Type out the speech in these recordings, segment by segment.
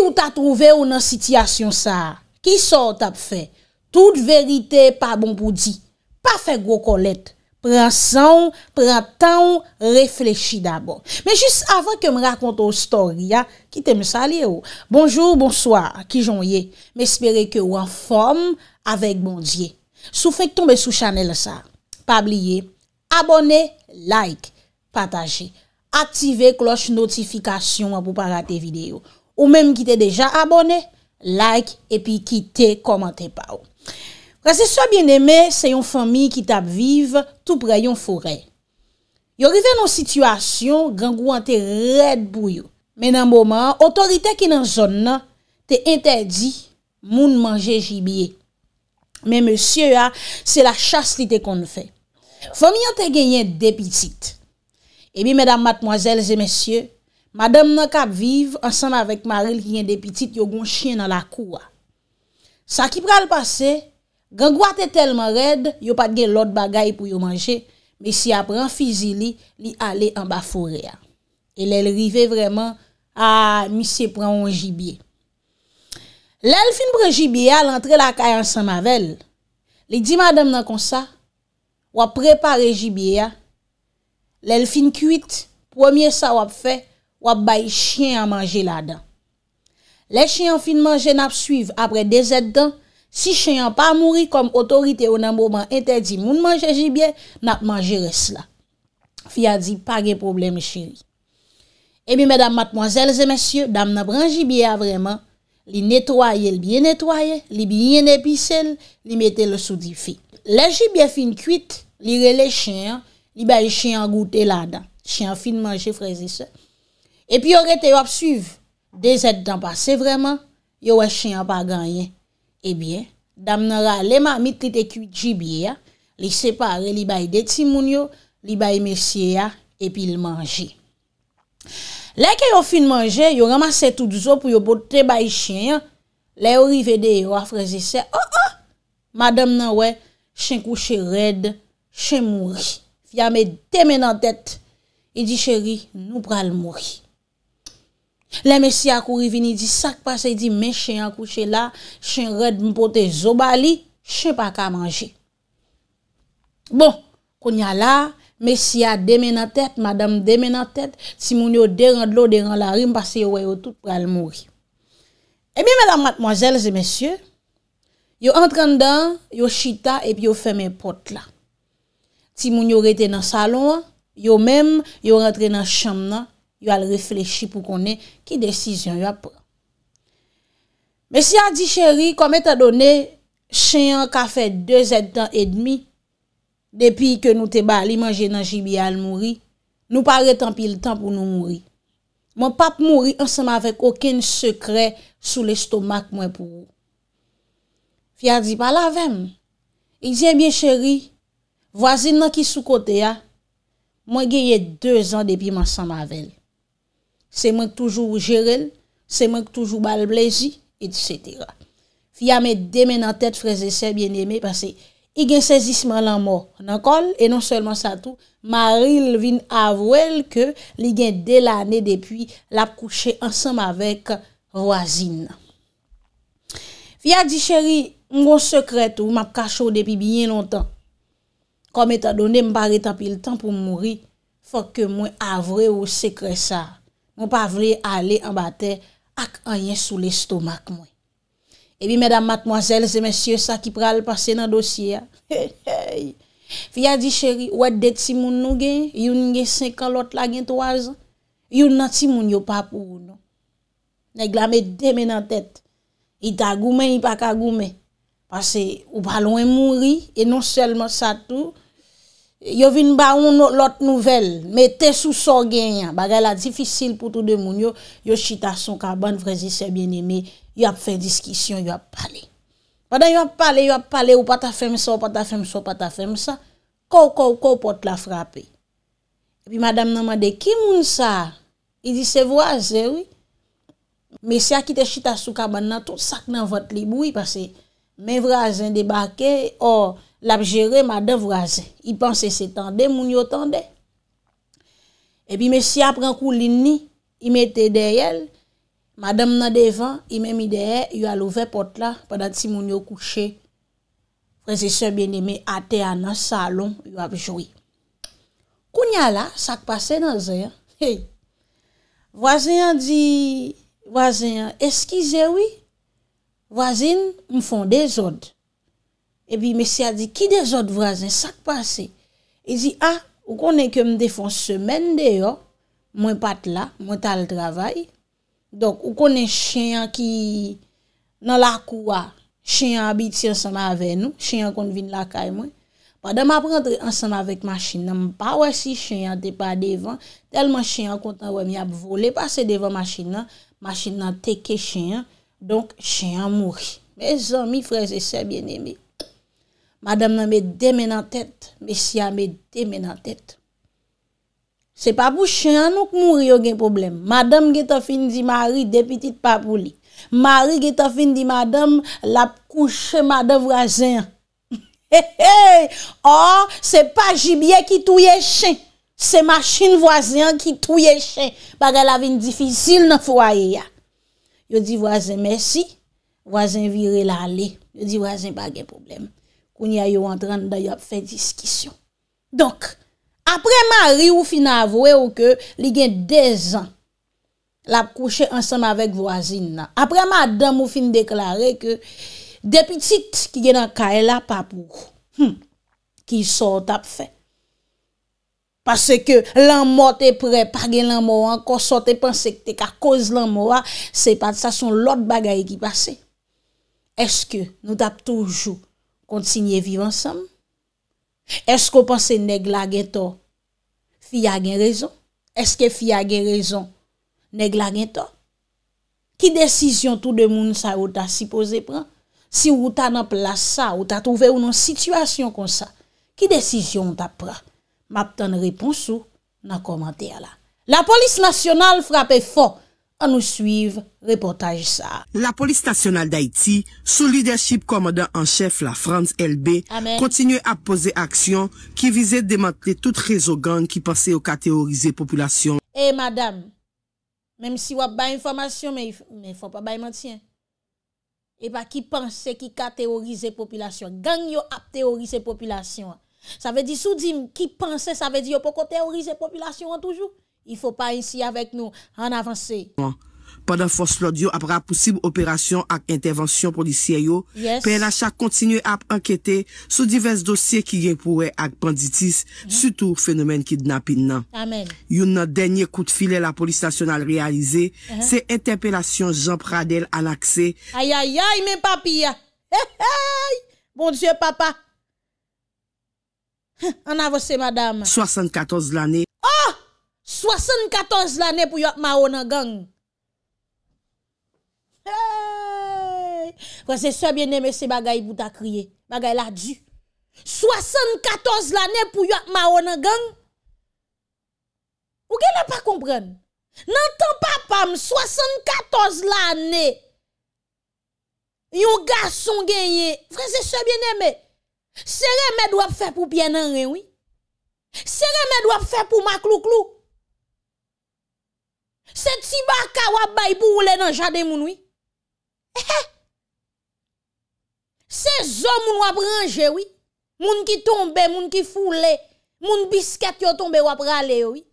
Ou ta trouve ou nan sityasyon sa Ki sor ta pou fe Tout verite pa bon pou di Pa fe gwo kolet Pran san, pran tan Reflechi dabo Me jis avan ke m rakonto story Ki teme salye ou Bonjour, bonsoir, ki jonye Me espere ke ou an form avek bondye Sou fe k tombe sou chanel sa Pa bliye Abone, like, pataje Aktive kloche notifikasyon A pou pa rate videyo Ou menm ki te deja abone, like epi ki te komante pa ou. Prase soye bieneme, se yon fami ki tap vive, tou pre yon fore. Yorife nou situasyon, gangou an te red bouyo. Men nan mouman, otorite ki nan zon nan, te interdi moun manje jibye. Men monsye yo a, se la chas li te konfe. Fami yo te genyen depitit. Ebi menm mwen, mwen mwen, mwen mwen, Madame nan kap vive ansanm avèk Marelle ki gen de pitit yo gon chien nan la kou a. Sa ki pral pase, gangwa te telman red, yo pat gen lot bagay pou yo manje, mi si apren fizi li, li ale an ba fore a. E lèl rive vreman a mi se pran an jibye. Lèl fin pran jibye a l'antre la kay ansanm avèl. Li di madame nan konsa, wap prepare jibye a. Lèl fin kuit, pwemye sa wap fey. wap bay chien a manje la dan. Le chien fin manje nap suive apre de zed dan, si chien pa mouri kom otorite ou nan mouman entedi moun manje jibye, nap manje res la. Fi adi, pa gen problem chen. Ebi, mèdam matmwazèl zè mèsyè, dam nan branjibye a vreman, li netwaye l biye netwaye, li biye nepisen, li mette l soudi fi. Le jibye fin kwit, li re le chien, li bay chien goutè la dan. Chien fin manje frezi sep, Epi yon rete wap suv, de zed dan pase vreman, yon we chen yon pa ganye. Ebyen, eh dam nan la lema mitrite ku jibye ya, li separe li bay deti moun yo, li bay mersiye ya, epi l manje. Lè ke yon fin manje, yon ramase toutouzo pou yon botte bay chen ya, lè yon rivede yon wafreze se, oh oh, madame nan we, chen kouche red, chen mouri, fya me teme nan tet, e di cheri nou pral mouri. Le mesya kouri vini di sak pase, di me chen akouche la, chen red mpote zobali, chen pa ka manje. Bon, konya la, mesya deme nan tet, madame deme nan tet, si moun yo deran lo, deran la rim, pase yo weyo tout pral mouri. E eh mi, madame, mademoiselle, zi mesye, yo entran dan, yo chita, epi yo feme pot la. Ti moun yo rete nan salon, yo mem, yo rentre nan chanm nan. Yo al reflechi pou konen, ki desisyon yo apwa. Mè si a di chéri, komè ta donè, chen yon ka fè 2 et tan et demi, depi ke nou te bali manje eh nan jibi al mouri, nou pare tan pil tan pou nou mouri. Mon pap mouri ansama vek oken sekre sou l'estomak mwen pou ou. Fi a di pala vèm, yon diye mwen chéri, vwazin nan ki sou kote ya, mwen geye 2 an depi mwen ansama vek. Se menk toujou jerel, se menk toujou balblezi, etc. Fya me deme nan tet freze se bienyeme, pase i gen sezisman nan mor, nankol? E non selman sa tou, maril vin avwel ke li gen delane depi lap kouche ansam avek wazin. Fya di cheri, mgon sekret ou map kachou depi bien yon tan, kom etan donen mbare tan pil tan pou mwori, fwa ke mwen avwe ou sekre sa, Mwen pa vre ale an ba tè ak an yen sou lè stomak mwen. E bi mèdam matmoazèl, se mèsyè sa ki pral pase nan dosyè ya. Fi ya di chèri, ouè dè ti moun nou gen, youn gen 5 an lot la gen 3 an. Youn nan ti moun yo pa pou ou nou. Nèk la mè demè nan tèt. I ta goumè, i pa ka goumè. Pase ou balon moun ri, e non selman sa tou. Yo vin ba ou lot nouvel, me te sou so genyan, bagay la difisil pou tout de moun yo, yo chita sou kaban, vrezi se bien eme, yo ap fe diskisyon, yo ap pale. Wadan yo ap pale, yo ap pale, ou pata fem sa, ou pata fem sa, ou pata fem sa, kou kou kou pot la frapi. Epi madame nan ma de, ki moun sa? I di se vwa aze, oui. Me si a kite chita sou kaban nan, tout sak nan vwote li bou, mwen vwa aze, mwen vwa aze, Lap jere ma dev waze. I panse se tende, moun yo tende. Epi me si apren kou lini, i mette deyel, madame nan devan, i me mi deyel, yo alovè potla, padat si moun yo kouche. Prese se biene me ate anan salon, yo ap jori. Kounya la, sak pase nan zeyan. Wazen di, wazen eskize wii, wazen mfon dey zondi. E pi Mesya di, ki de zot vrasen sak pase? E zi, ah, ou konen ke m defon semen de yo, mwen pat la, mwen tal travay. Donk, ou konen chenyan ki nan la kouwa, chenyan abiti ansama ave nou, chenyan kon vin la kay mwen. Padan ma prendre ansama avek ma chenyan, mpa wè si chenyan te pa devan, telman chenyan kontan wè, mi ap vole pase devan ma chenyan, ma chenyan teke chenyan, donk chenyan mwou. Me zon mi freze se bien emi, Madame nan mè demè nan tèt. Mesya mè demè nan tèt. Se papou chen an nou k mouri yon gen problem. Madame gè to fin di mari de pitit papou li. Mari gè to fin di madame la pou chen madame vwazen an. He he! Oh! Se pa jibye ki touye chen. Se ma chen vwazen an ki touye chen. Bagal avin difisil nan fwa ye ya. Yo di vwazen mesi. Vwazen vire la ale. Yo di vwazen bagen problem. Ou ni a yo entran da yo ap fe diskisyon. Donk, apre ma ri ou fin avowe ou ke li gen dez an. Lap kouche ansanm avek voisin nan. Apre ma dan mou fin deklare ke depitit ki gen an kaela papou. Hmm, ki sou tap fe. Pase ke lan mot te pre, par gen lan mou an, kon so te pensek te ka kouz lan mou an, se pat sa son lot bagaye ki pase. Eske nou tap toujou Kontsigne vivansam? Esko panse neg la gen to? Fi agen rezon? Eske fi agen rezon? Neg la gen to? Ki desisyon tout demoun sa ou ta sipoze pran? Si ou ta nan plasa ou ta touve ou nan sitwasyon kon sa? Ki desisyon ou ta pran? Map tan reponsou nan komantè ala. La polis nasyonal frape fok. An nou suiv, reportaj sa. La polis stasyonal d'Haïti, sou lideship komadan an chef la France LB, kontinuè ap pose aksyon ki vize demante tout rezo gang ki pase yo kateorize populasyon. Eh madame, mèm si wap ba informasyon, mè fò pa ba imantien. E pa ki panse ki kateorize populasyon, gang yo ap teorize populasyon. Sa ve di sou di mèm ki panse, sa ve di yo pou kateorize populasyon an toujou. Il ne faut pas ici avec nous en avancer. Pendant force l'audio après possible opération et intervention policière, yes. PNH continué à enquêter sur divers dossiers qui ont pour avec banditis, mhm. surtout phénomène kidnapping. Amen. Un dernier coup de filet la police nationale réalisé, uh-huh. c'est interpellation Jean Pradel à l'accès. Aïe, aïe, aïe, mes papilles. Bon Dieu, papa. Hein, en avance, madame. 74 l'année. 74 l'anè pou yòk ma wò nan gang. Fransè soye biè nèmè se bagay pou ta kriye. Bagay la di. 74 l'anè pou yòk ma wò nan gang. Ou genè pa kompren? N'entèn pa pam 74 l'anè. Yon gasson genye. Fransè soye biè nèmè. Se remè dòp fè pou piè nan ren wè. Se remè dòp fè pou ma klou klou. Se ti baka wap bay pou oule nan jade moun, wii. Ehe! Se zon moun wap range, wii. Moun ki tombe, moun ki foule, moun biskete yo tombe wap rale, wii.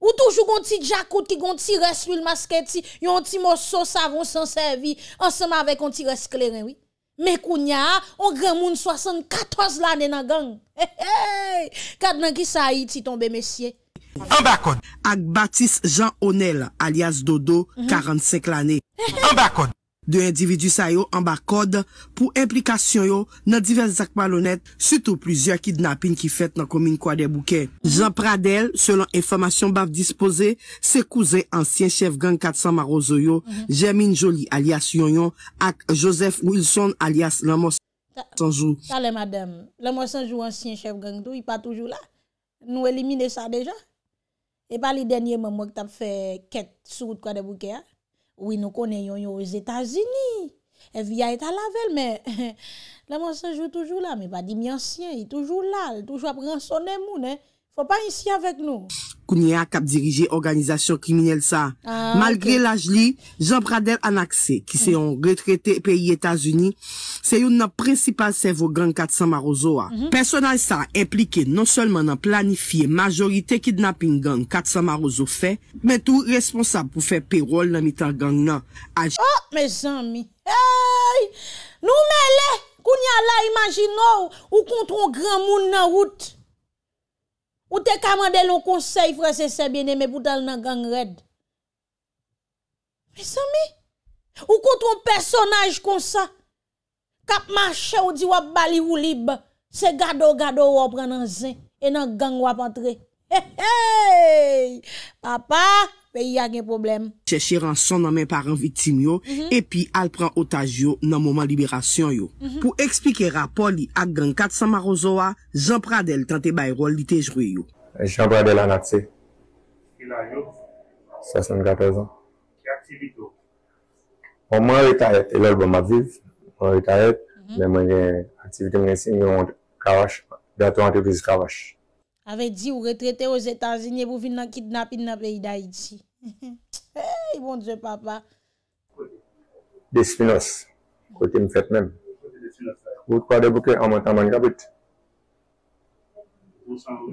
Ou toujou kon ti jakout ki kon ti reswil masketi, yon ti mosso savon san servi, ansama ve kon ti reskleren, wii. Mekou nya, on gre moun 74 lane nan gang. Ehe! Kad nan ki sa yi ti tombe mesye, ak Batis Jean Onel alias Dodo, 45 l ane de individu sa yo ambakode pou implikasyon yo nan divers akpalonet suto plizye akidnapin ki fet nan komin kwa de bouke. Jean Pradel selon informasyon bav dispose se kouze ansyen chef gang 400 Marozo yo, Jermine mhm. Jolie alias Yonyon ak Joseph Wilson alias Lama Sanjou Sale madame, Lama Sanjou ansyen chef gang 2, yi pa toujou la? Nou elimine sa deja? E pa li denye mwen mwen tap fe ket souk kwa de bouke ya. E ou i nou kone yon yon ou e Zeta Zini. E viya e tala vel men. La mwen se jou toujou la. Me pa di mi ansyen, yi toujou la. Toujou apren sonen moun. E. ba insi avèk nou. Kouni a kap dirije organizasyon kriminyel sa. Ah, Malgre la jli, Jean Pradel an aksè, ki se yon retrete peyi Etasuni, se yon nan prinsipal sevo gang Katsama Rozo a. Mhm. Personal sa implike non solman nan planifiye majorite kidnaping gang Katsama Rozo fe, men tou responsab pou fè perol nan mitan gang nan. Oh, me zanmi! Eyy! Nou me le! Kouni a la imajin nou ou kontron gran moun nan wout! Ou te kamande loun konsey fwese sebe ne me putal nan gang red. E sa mi? Ou kont woun personaj konsa? Kap manche ou di wap bali wou libe. Se gado gado wop re nan zin. E nan gang wap entre. Hey hey! Papa! Pe yi a gen problem. Cheche ran son nan men paran vitim yo, mhm. epi al pran otaj yo nan mouman liberasyon yo. Mhm. Pou ekspike rapoli ak gen 4 Samarozoa, Jean Pradel tante bayrol li tej rwe yo. Jean Pradel an atse. Kina yo? 74 an. Ki aktivite yo? Mouman reta et, el el bon ma viv. Mouman reta et, men mwen gen aktivite mwen se yon kawash, datou an te viz kawash. Ave di ou retrete o Zetazini e bou vin nan kidnapin nan peyida iti. Hey, bon dje papa. Despinos, kote m fèt mèm. Bout kwa de bouke, amantan man gabit.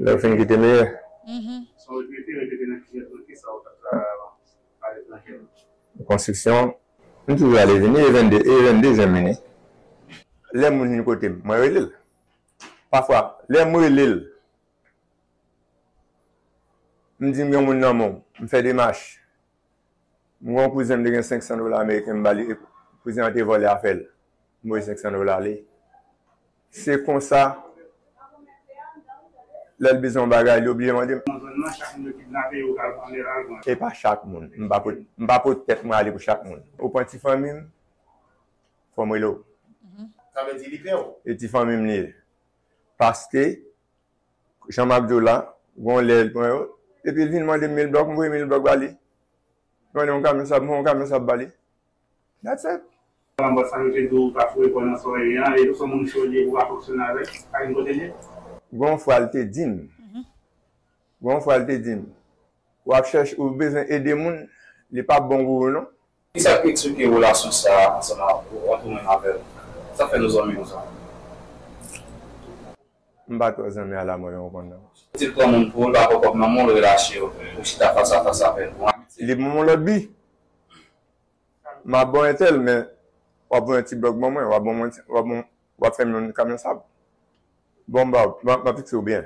Le fin ki te mèyè. Konstriksyon. Ntou alè vini, evende, evende zè mènyè. Lè mouni kote m, mwen yon lèl. Pafwa, lè mwen yon lèl. M di m gen moun nan moun, m fè demache. M gen kouzèm de gen 500 dola Amerike m bali, kouzèm de volè e a fèl, m bouye 500 dola li. Se kon sa, lèl bizon bagay, lèl oubliye m an di m. E pa chak moun, m pa pou tèk m alè pou chak moun. Ou pon ti famim, famou lò. Sa vè ti li kè ou? E ti famim nèl. Paske, jen m akdou la, goun lèl pon yo, Epe vin mwen de 1000 blok, mwen mwen 1000 blok bali. Mwen yon ka mensap, mwen yon ka mensap bali. That's it. Mwen mwen san yon ke do, pa fwe konan soye, yon ane, yon san mwen chodye, mwen foksyonan zek, kan yon koteye. Gwan fwalte din. Gwan fwalte din. Wap chesh ou bezan edem moun, li pa bon gwo non. Ki sa ki tsou ki wola sou sa, sa mwen, sa fwe nou zonmen nou zonmen? Mbato zan mi ala mwen an wakanda. Ti l komon pou l apokop maman l rache eh, ou si ta fasa fasa pen. Li maman l obi. Ma bon etel men wapon eti blok maman. Wapon mwen, wapon, wapon mwen bon, kamyon sab. Bon ba, wapon fiks yo byen.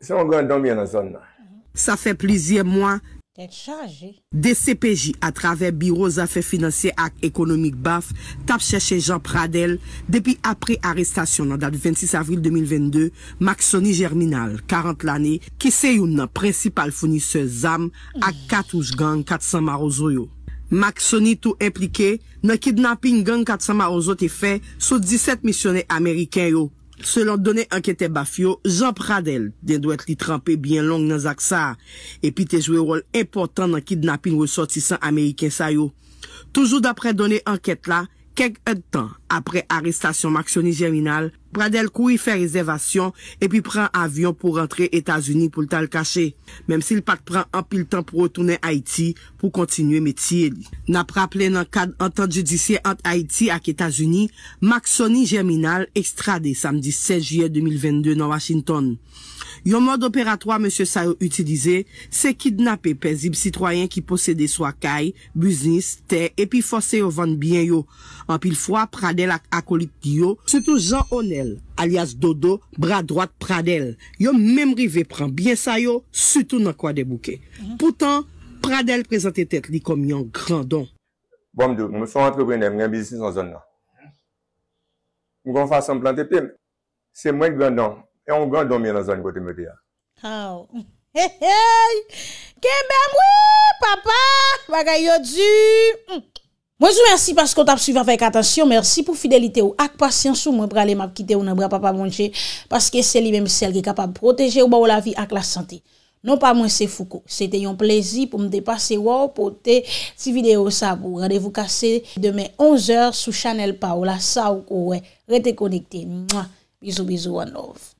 Se an gwen dan bi an zon nan. Sa fe plizye mwen. D.C.P.J. a travè Biroz Afè Finansye ak Ekonomik Baf tap chèche Jean Pradel depi apre arrestasyon nan 26 avril 2022, Maksoni Germinal, 40 lanè, kise yon nan prensipal founise ZAM ak 4 ouj gang 400 marozo yo. Maksoni tou implike nan kidnapping gang 400 marozo te fè sou 17 misyonè Ameriken yo. Selon donen anketen Bafio, Jean Pradel den doit li trempé byen long nan Zaksar. Epi te zwe rol importan nan kidnapin wè sortisan Ameriken sayo. Toujou dapren donen anket la, kek etan. apre arrestasyon Maksoni Germinal, prade l kou y fe rezervasyon epi pran avyon pou rentre Etats-Unis pou l tal kache. Mem si l pat pran anpil tan pou otounen Haiti pou kontinue metil. Napra plen an tan judisyen ant Haiti ak Etats-Unis, Maksoni Germinal ekstrade samdi 16 juye 2022 nan Washington. Yon mod operatwa Monsie Sao utilize, se kidnap e pezib sitwayen ki posede swa kai, buznis, te, epi fose yo vande bien yo. Anpil fwa, prade de la akolik di yo, sutou Jean O'Neil, alias Dodo, bra drat Pradel. Yo memri ve pran byen sa yo, sutou nan kwa debouke. Poutan, Pradel prezante tet li kom yon grandon. Bom do, mwen son antreprenem, mwen bizis nan zon nan. Mwen kon fason plantepem, se mwen grandon, e yon grandon mi nan zon kote mwepi ya. Haou, he hei, kem bem wii papa, waga yo di. Ok. Mm. Mwen sou mersi paskou tap suivan vek atensyon. Mersi pou fidelite ou ak pasyansou mwen prale map kite ou nan bra pa pa mwenje. Paske se li menm sel ki kapab proteje ou non, ba ou la vi ak la sante. Non pa mwen se foukou. Se te yon plezi pou mde pase waw pou te ti video sa wou. Radevou kase demen 11 or sou chanel pa ou la sa wou kouwe. Rete konekte. Bizou bizou anov.